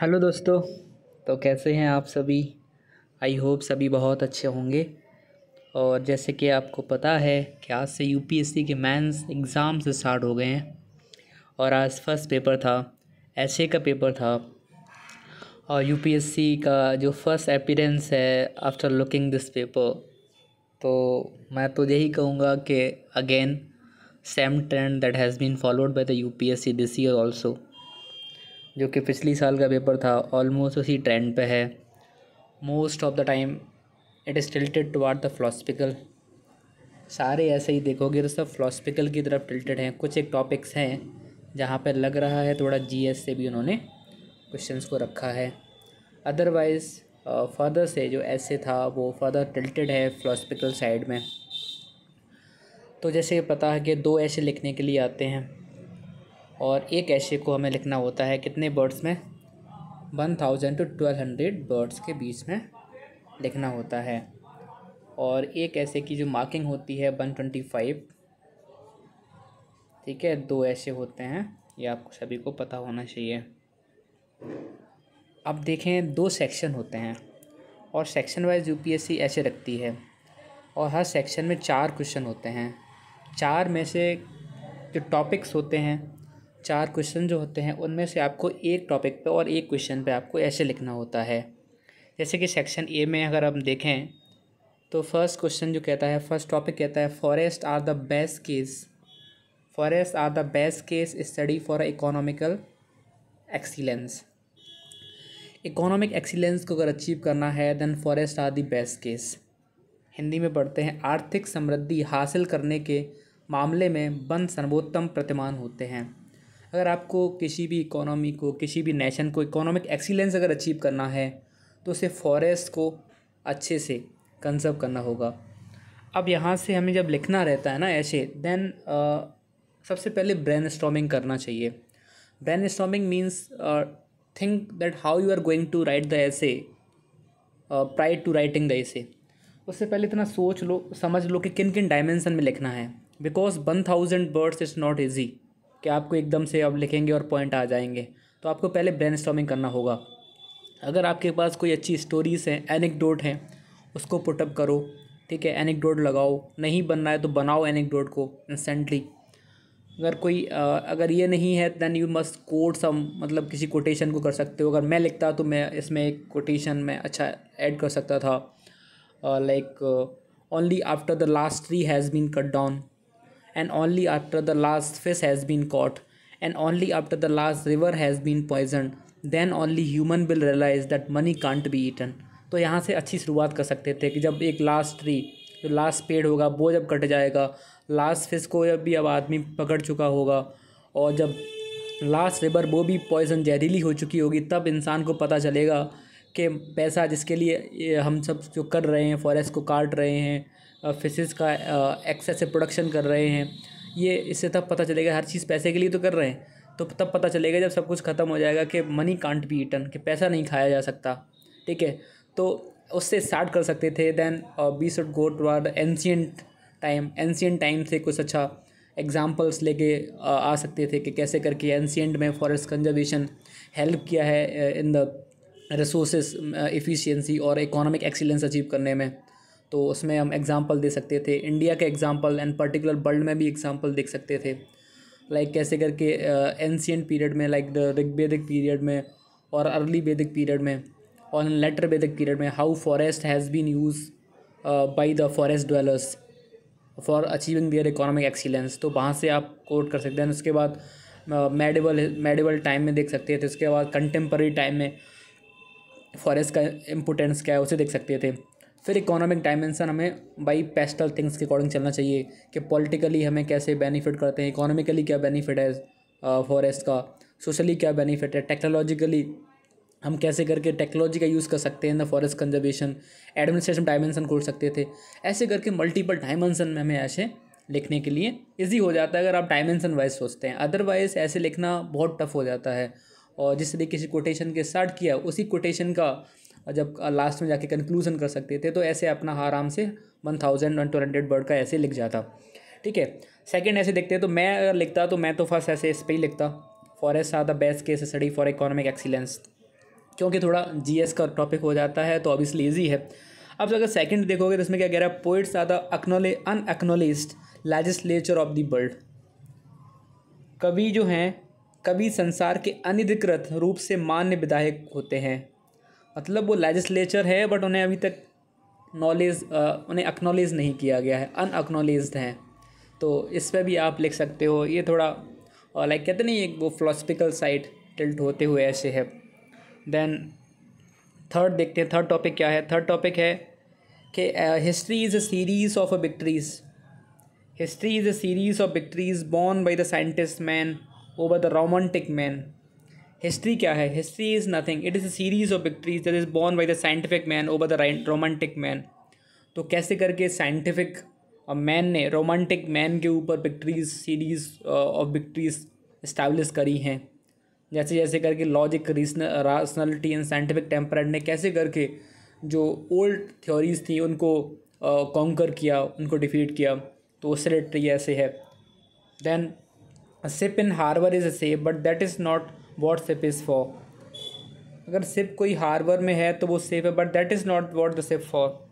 hello दोस्तों तो कैसे हैं आप सभी आई होप सभी बहुत अच्छे होंगे और जैसे कि आपको पता है कि आज से यूपीएससी के मेंस एग्ज़ाम से स्टार्ट हो गए हैं और आज फर्स्ट पेपर था एस का पेपर था और यूपीएससी का जो फर्स्ट अपीरेंस है आफ्टर लुकिंग दिस पेपर तो मैं तो यही कहूँगा कि again same trend that has been followed by the UPSC this year also जो कि पिछले साल का पेपर था ऑलमोस्ट उसी ट्रेंड पे है most of the time it is tilted toward the philosophical सारे ऐसे ही देखोगे तो सब फ्लॉस्पिकल की तरफ टिल्टेड हैं कुछ एक टॉपिक्स हैं जहाँ पर लग रहा है थोड़ा जी से भी उन्होंने क्वेश्चन को रखा है अदरवाइज़ फर्दर uh, से जो ऐसे था वो फर्दर टिल्टेड है फ्लॉस्पिकल साइड में तो जैसे पता है कि दो ऐसे लिखने के लिए आते हैं और एक ऐसे को हमें लिखना होता है कितने वर्ड्स में one thousand to twelve hundred words के बीच में लिखना होता है और एक ऐसे की जो मार्किंग होती है वन ट्वेंटी फाइव ठीक है दो ऐसे होते हैं ये आपको सभी को पता होना चाहिए अब देखें दो सेक्शन होते हैं और सेक्शन वाइज यूपीएससी ऐसे रखती है और हर सेक्शन में चार क्वेश्चन होते हैं चार में से जो टॉपिक्स होते हैं चार क्वेश्चन जो होते हैं उनमें से आपको एक टॉपिक पे और एक क्वेश्चन पे आपको ऐसे लिखना होता है जैसे कि सेक्शन ए में अगर हम देखें तो फर्स्ट क्वेश्चन जो कहता है फर्स्ट टॉपिक कहता है forest are the best case forest are the best case study for economical excellence economic excellence को अगर अचीव करना है then forest are the best case Hindi में पढ़ते हैं आर्थिक समृद्धि हासिल करने के मामले में वन सर्वोत्तम प्रतिमान होते हैं अगर आपको किसी भी इकोनॉमी को किसी भी नेशन को इकोनॉमिक एक्सीलेंस अगर अचीव करना है तो उसे फॉरेस्ट को अच्छे से कंजर्व करना होगा अब यहाँ से हमें जब लिखना रहता है ना ऐसे देन uh, सबसे पहले ब्रेन स्टॉमिंग करना चाहिए brainstorming means think that how you are going to write the essay prior to writing the essay उससे पहले इतना सोच लो समझ लो कि किन किन डायमेंसन में लिखना है because one thousand words is not easy कि आपको एकदम से अब लिखेंगे और पॉइंट आ जाएंगे तो आपको पहले ब्रेन करना होगा अगर आपके पास कोई अच्छी स्टोरीज़ हैं एनिकडोट हैं उसको पुटअप करो ठीक है एनिकडोट लगाओ नहीं बनना है तो बनाओ एनिकडोट को इंस्टेंटली अगर कोई आ, अगर ये नहीं है then you must quote some मतलब किसी कोटेशन को कर सकते हो अगर मैं लिखता तो मैं इसमें एक कोटेशन में अच्छा ऐड कर सकता था like only after the last tree has been cut down and only after the last fish has been caught and only after the last river has been poison then only human will realise that money can't be eaten तो यहाँ से अच्छी शुरुआत कर सकते थे कि जब एक लास्ट ट्री जो लास्ट पेड़ होगा वो जब कट जाएगा लास्ट फिश को जब भी अब आदमी पकड़ चुका होगा और जब लास्ट रिवर वो भी पॉइजन जहरीली हो चुकी होगी तब इंसान को पता चलेगा कि पैसा जिसके लिए हम सब जो कर रहे हैं फॉरेस्ट को काट रहे हैं फिशेस का एक्सेस से प्रोडक्शन कर रहे हैं ये इससे तब पता चलेगा हर चीज़ पैसे के लिए तो कर रहे हैं तो तब पता चलेगा जब सब कुछ ख़त्म हो जाएगा कि मनी कांट बी ईटन कि पैसा नहीं खाया जा सकता ठीक है तो उससे स्टार्ट कर सकते थे then we should go toward ancient time ancient time से कुछ अच्छा एग्ज़ाम्पल्स लेके आ सकते थे कि कैसे करके एंशियंट में फॉरेस्ट कंजर्वेशन हेल्प किया है इन द रिसोर्स इफ़िशियंसी और इकोनॉमिक एक्सीलेंस अचीव करने में तो उसमें हम एग्ज़ाम्पल दे सकते थे इंडिया के एग्ज़ाम्पल एंड पर्टिकुलर वर्ल्ड में भी एग्ज़ाम्पल देख सकते थे लाइक like कैसे करके एनशियन uh, पीरियड में लाइक द ऋग्वेदिक पीरियड में और अर्ली वेदिक पीरियड में और लेटर वेदिक पीरियड में how forest has been use by the forest dwellers for achieving their economic excellence तो वहाँ से आप कोट कर सकते हैं उसके बाद मेडिवल मेडिवल टाइम में देख सकते थे उसके बाद कंटेम्प्रेरी टाइम में फॉरेस्ट का इम्पोर्टेंस क्या है उसे देख सकते थे फिर इकोनॉमिक डायमेंसन हमें बाई पेस्टल थिंग्स के अकॉर्डिंग चलना चाहिए कि पॉलिटिकली हमें कैसे बेनिफिट करते हैं इकोनॉमिकली क्या बेनिफिट है फॉरेस्ट का सोशली क्या बेनिफिट है टेक्नोलॉजिकली हम कैसे करके टेक्नोलॉजी का यूज़ कर सकते हैं in the forest conservation administration dimension खोल सकते थे ऐसे करके मल्टीपल डायमेंसन में हमें ऐसे लिखने के लिए इजी हो जाता है अगर आप डायमेंसन वाइज सोचते हैं अदरवाइज़ ऐसे लिखना बहुत टफ हो जाता है और जिस तरीके से कोटेशन के स्टार्ट किया उसी कोटेशन का और जब लास्ट में जाके कंक्लूजन कर सकते थे तो ऐसे अपना आराम से one thousand one two hundred word का ऐसे लिख जाता ठीक है सेकेंड ऐसे देखते हैं तो मैं अगर लिखता तो मैं तो फर्स्ट ऐसे इस पर ही लिखता forests are the best case study for economic excellence क्योंकि थोड़ा एस का टॉपिक हो जाता है तो ऑब्वियसली इजी है अब अगर सेकंड देखोगे तो इसमें क्या कह रहा है poets are the un unacknowledged legislature of the world कवि जो हैं कवि संसार के अनधिकृत रूप से मान्य विधायक होते हैं मतलब वो लेजिस्लेचर है बट उन्हें अभी तक नॉलेज उन्हें अक्नॉलेज नहीं किया गया है अकनोलेज हैं तो इस पर भी आप लिख सकते हो ये थोड़ा लाइक कहते नहीं एक वो फिलोसफिकल साइड टिल्ट होते हुए ऐसे है देन थर्ड देखते हैं थर्ड टॉपिक क्या है थर्ड टॉपिक है कि history is a series of a victories history is a series of victories born by the scientist man over the romantic man history क्या है history is nothing it is a series of victories that is born by the scientific man over the romantic man तो कैसे करके scientific man ने romantic man के ऊपर victories series of victories establish करी हैं जैसे जैसे करके लॉजिक राशनलिटी एंड साइंटिफिक टेम्पर ने कैसे करके जो ओल्ड थ्योरीज थी उनको कॉन्कर uh, किया उनको डिफीट किया तो उससे रेट ऐसे है then ship in harbour is a safe but that is not what ship safe is for अगर सिप कोई हार्बर में है तो वो सेफ है but that is not what the safe for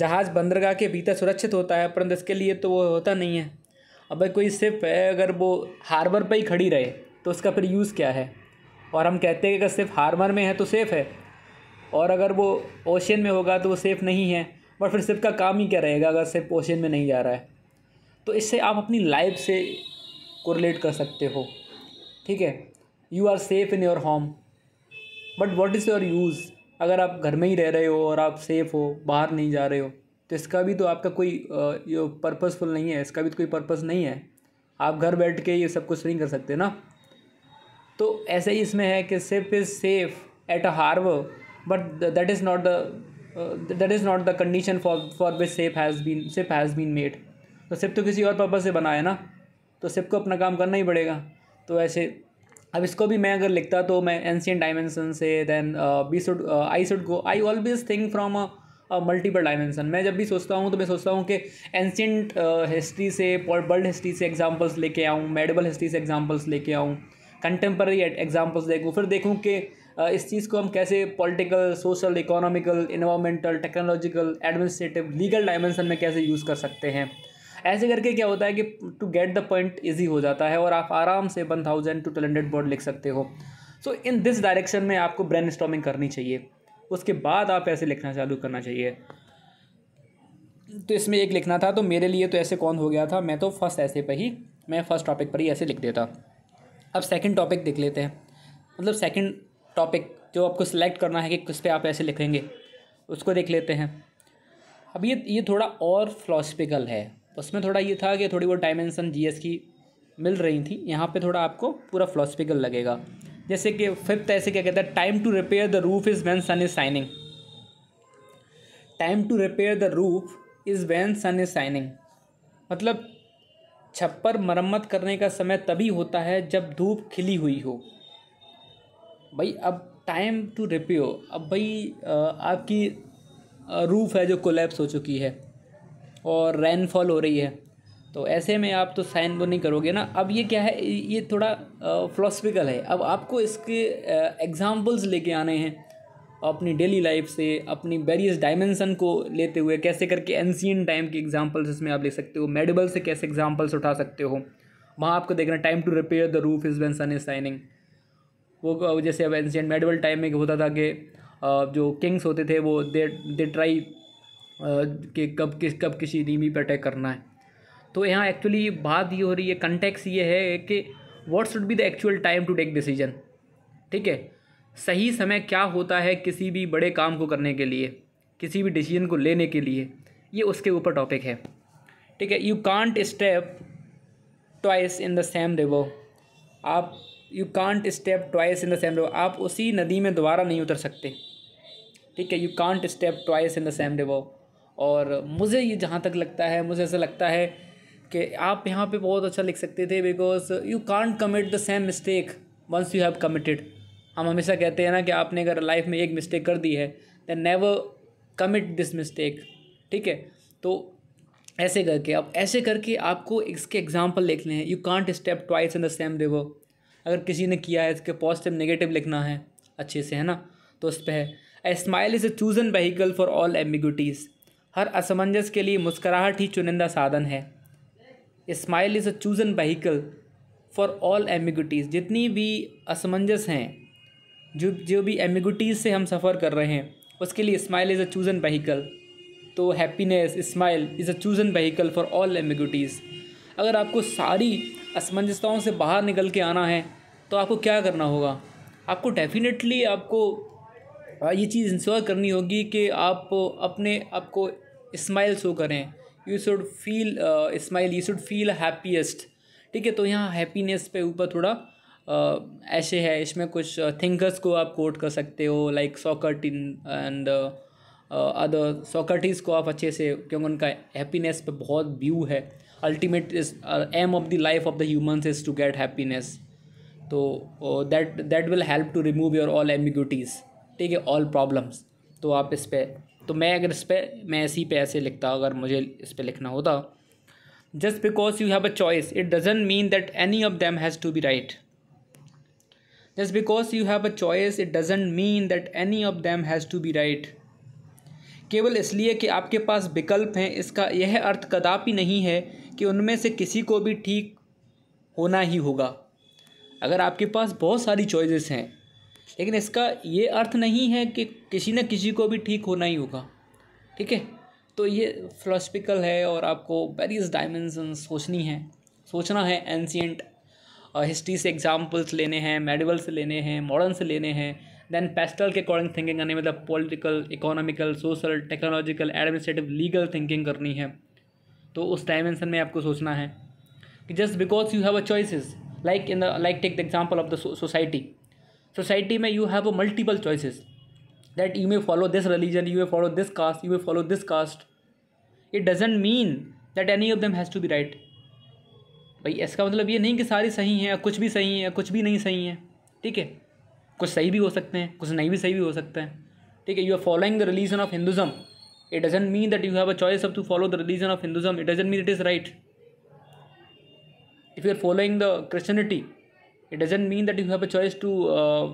जहाज़ बंदरगाह के भीतर सुरक्षित होता है परंतु इसके लिए तो वो होता नहीं है अब कोई सिप है अगर वो हार्बर पर ही खड़ी रहे तो उसका फिर यूज़ क्या है और हम कहते हैं कि अगर सिर्फ हार्बर में है तो सेफ़ है और अगर वो ओशन में होगा तो वो सेफ़ नहीं है बट फिर सिप का काम ही क्या रहेगा अगर सिर्फ ओशन में नहीं जा रहा है तो इससे आप अपनी लाइफ से कोरिलेट कर सकते हो ठीक है you are safe in your home but what is your use अगर आप घर में ही रह रहे हो और आप सेफ़ हो बाहर नहीं जा रहे हो तो इसका भी तो आपका कोई पर्पज़फुल नहीं है इसका भी तो कोई पर्पज़ नहीं है आप घर बैठ के ये सब कुछ नहीं कर सकते ना तो ऐसे ही इसमें है कि ship is safe at a हार्व but that is not the that is not the condition for for which ship has been ship has been made तो सिर्फ तो किसी और पर्पज़ से बना है ना तो सिर्फ को अपना काम करना ही पड़ेगा तो ऐसे अब इसको भी मैं अगर लिखता तो मैं एनशियन डायमेंसन से then we should I should go I always think from multiple dimension मैं जब भी सोचता हूँ तो मैं सोचता हूँ कि एनशियंट हिस्ट्री uh, से वर्ल्ड हिस्ट्री से एग्जाम्पल्स लेके आऊँ मेडिबल हिस्ट्री से एग्जाम्पल्स लेके आऊँ कंटेम्प्रेरी एग्जाम्पल्स देखूँ फिर देखूँ कि uh, इस चीज़ को हम कैसे political social economical environmental technological administrative legal dimension में कैसे यूज़ कर सकते हैं ऐसे करके क्या होता है कि to get the point easy हो जाता है और आप आराम से one thousand to twelve hundred word लिख सकते हो सो इन दिस डायरेक्शन में आपको ब्रेन स्टॉमिंग करनी चाहिए उसके बाद आप ऐसे लिखना चालू करना चाहिए तो इसमें एक लिखना था तो मेरे लिए तो ऐसे कौन हो गया था मैं तो फर्स्ट ऐसे पर ही मैं फर्स्ट टॉपिक पर ही ऐसे लिख देता अब सेकंड टॉपिक देख लेते हैं मतलब सेकंड टॉपिक जो आपको सिलेक्ट करना है कि किस पे आप ऐसे लिखेंगे उसको देख लेते हैं अब ये ये थोड़ा और फिलोसफिकल है उसमें थोड़ा ये था कि थोड़ी बहुत डायमेंसन जी की मिल रही थी यहाँ पर थोड़ा आपको पूरा फिलोसफिकल लगेगा जैसे कि फिफ्थ ऐसे क्या कहता है time to repair the roof is when sun is shining time to repair the roof is when sun is shining मतलब छप्पर मरम्मत करने का समय तभी होता है जब धूप खिली हुई हो भाई अब टाइम टू रिपेयर अब भाई आपकी रूफ़ है जो कोलेप्स हो चुकी है और रेनफॉल हो रही है तो ऐसे में आप तो साइन वो नहीं करोगे ना अब ये क्या है ये थोड़ा फ़िलोसफिकल है अब आपको इसके एग्ज़ाम्पल्स लेके आने हैं अपनी डेली लाइफ से अपनी वेरियस डायमेंसन को लेते हुए कैसे करके एनशियन टाइम के एग्जाम्पल्स इसमें आप ले सकते हो मेडिबल से कैसे एग्जाम्पल्स उठा सकते हो वहाँ आपको देखना time to repair the roof is when sun is shining वो जैसे अब एनशियन मेडिबल टाइम में होता था कि जो किंग्स होते थे वो दे दे ट्राई कि कब किस कब किसी टीम पे अटैक करना है तो यहाँ एक्चुअली बात ये हो रही है कंटेक्स ये है कि what should be the actual time to take decision ठीक है सही समय क्या होता है किसी भी बड़े काम को करने के लिए किसी भी डिसीजन को लेने के लिए ये उसके ऊपर टॉपिक है ठीक है you can't step twice in the same river आप you can't step twice in the same river आप उसी नदी में दोबारा नहीं उतर सकते ठीक है you can't step twice in the same river और मुझे ये जहाँ तक लगता है मुझे ऐसा लगता है कि आप यहाँ पे बहुत अच्छा लिख सकते थे because you can't commit the same mistake once you have committed हम हमेशा कहते हैं ना कि आपने अगर लाइफ में एक मिस्टेक कर दी है then never commit this mistake ठीक है तो ऐसे करके अब ऐसे करके आपको इसके एग्जाम्पल लिखने हैं you can't step twice in the same river अगर किसी ने किया है इसके पॉजिटिव नेगेटिव लिखना है अच्छे से है ना तो उस पर है a smile is a chosen vehicle for all ambiguities हर असमंजस के लिए मुस्कराहट ही चुनिंदा साधन है smile is a chosen vehicle for all ambiguities जितनी भी असमंजस हैं जो जो भी एम्बिगुटीज़ से हम सफ़र कर रहे हैं उसके लिए smile is a chosen vehicle तो happiness smile is a chosen vehicle for all ambiguities अगर आपको सारी असमंजसताओं से बाहर निकल के आना है तो आपको क्या करना होगा आपको डेफिनेटली आपको ये चीज़ इंश्योर करनी होगी कि आप अपने आप को स्माइल शो करें you should feel smile you should feel happiest ठीक है तो यहाँ हैप्पीनेस पे ऊपर थोड़ा uh, ऐसे है इसमें कुछ थिंकर्स uh, को आप कोट कर सकते हो like in and other Socrates को आप अच्छे से क्योंकि उनका हैप्पीनेस पे बहुत व्यू है ultimate is aim of the life of the humans is to get happiness तो that that will help to remove your all ambiguities ठीक है ऑल प्रॉब्लम्स तो आप इस पर तो मैं अगर इस पर मैं इसी पे ऐसे लिखता अगर मुझे इस पर लिखना होता just because you have a choice it doesn't mean that any of them has to be right just because you have a choice it doesn't mean that any of them has to be right केवल इसलिए कि आपके पास विकल्प हैं इसका यह अर्थ कदापि नहीं है कि उनमें से किसी को भी ठीक होना ही होगा अगर आपके पास बहुत सारी चॉइसेस हैं लेकिन इसका ये अर्थ नहीं है कि किसी न किसी को भी ठीक होना ही होगा ठीक है तो ये फिलोसफिकल है और आपको वेरियस डायमेंसन सोचनी है सोचना है एनशियट हिस्ट्री से एग्जाम्पल्स लेने हैं मेडिवल से लेने हैं मॉडर्न से लेने हैं देन पेस्टल के अकॉर्डिंग थिंकिंग करनी मतलब political economical social technological administrative legal thinking करनी है तो उस डायमेंसन में आपको सोचना है कि just because you have a choices like in the like take the example of the society society में you have a multiple choices that you may follow this religion you may follow this caste you may follow this caste it doesn't mean that any of them has to be right भाई इसका मतलब ये नहीं कि सारी सही हैं कुछ भी सही हैं कुछ भी नहीं सही हैं ठीक है कुछ सही भी हो सकते हैं कुछ नहीं भी सही भी हो सकते हैं ठीक है you are following the religion of Hinduism it doesn't mean that you have a choice of to follow the religion of Hinduism it doesn't mean it is right if you are following the Christianity it doesn't mean that you have a choice to uh,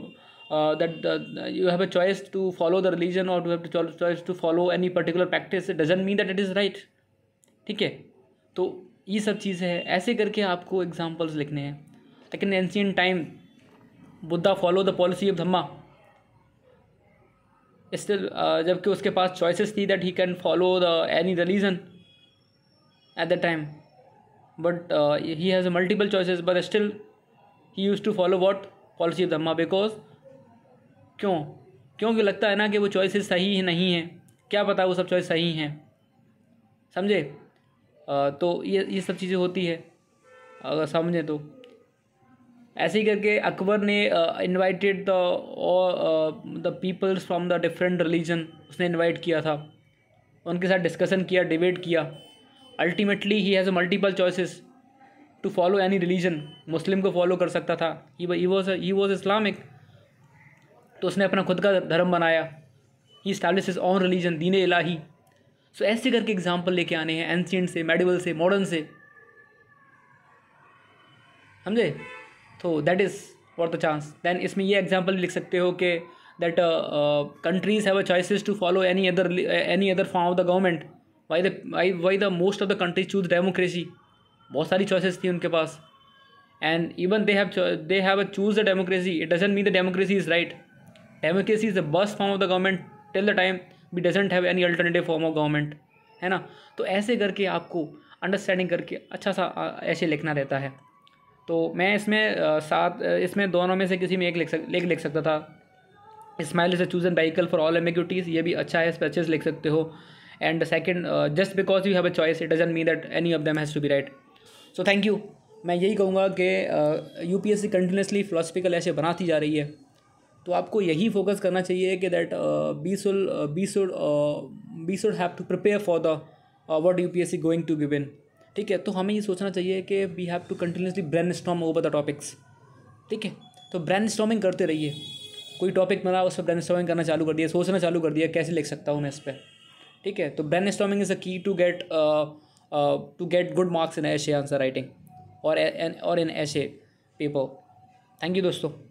uh, that uh, you have a choice to follow the religion or to have to choice to follow any particular practice it doesn't mean that it is right ठीक है तो ये सब चीज़ें हैं ऐसे करके आपको एग्जाम्पल्स लिखने हैं लेकिन ancient time Buddha follow the policy of dhamma still जबकि उसके पास चॉइसेस थी that he can follow the any religion at the time but he has multiple choices but still he use to follow what policy of dhamma because क्यों क्योंकि लगता है ना कि वो चॉइसेस सही है नहीं हैं क्या पता वो सब चॉइस सही हैं समझे तो ये ये सब चीज़ें होती है अगर समझें तो ऐसे ही करके अकबर ने invited the the peoples from the different religion उसने इनवाइट किया था उनके साथ डिस्कशन किया डिबेट किया ultimately he has multiple choices to follow any religion Muslim को फॉलो कर सकता था ही वॉज इस्लामिक तो उसने अपना खुद का धर्म बनाया he establish his own religion Din Ilahi so so, ऐसे करके एग्जाम्पल लेके आने हैं एंशियंट से मेडिवल से मॉडर्न से समझे तो that is for the chance then इसमें ये एग्जाम्पल लिख सकते हो कि that countries have a choices to follow any other any other form of the government why the why the most of the countries choose democracy बहुत सारी choices थी उनके पास and even they have they have a choose the democracy it doesn't mean the democracy is right democracy is the best form of the government till the time we doesn't have any alternative form of government है ना तो ऐसे करके आपको understanding करके अच्छा सा ऐसे लिखना रहता है तो मैं इसमें सात इसमें दोनों में से किसी में एक लिख सक लेख लिख सकता था smile is a chosen vehicle for all ambiguities ये भी अच्छा है इस पर अच्छे से लिख सकते हो and second just because you have a choice it doesn't mean that any of them has to be right so thank you मैं यही कहूँगा कि U P S C continuously philosophical ऐसे बनाती जा रही है तो आपको यही फोकस करना चाहिए कि that we should we should we should have to prepare for the word U P S C going to give in ठीक है तो हमें ये सोचना चाहिए कि we have to continuously brainstorm over the topics ठीक है तो ब्रेन स्टॉमिंग करते रहिए कोई टॉपिक मिला उस पर ब्रेन स्टॉमिंग करना चालू कर दिया सोचना चालू कर दिया कैसे लिख सकता हूँ मैं इस पर ठीक है तो brain storming is a key to get to get good marks in essay answer writing और इन एशे पेपर थैंक यू दोस्तों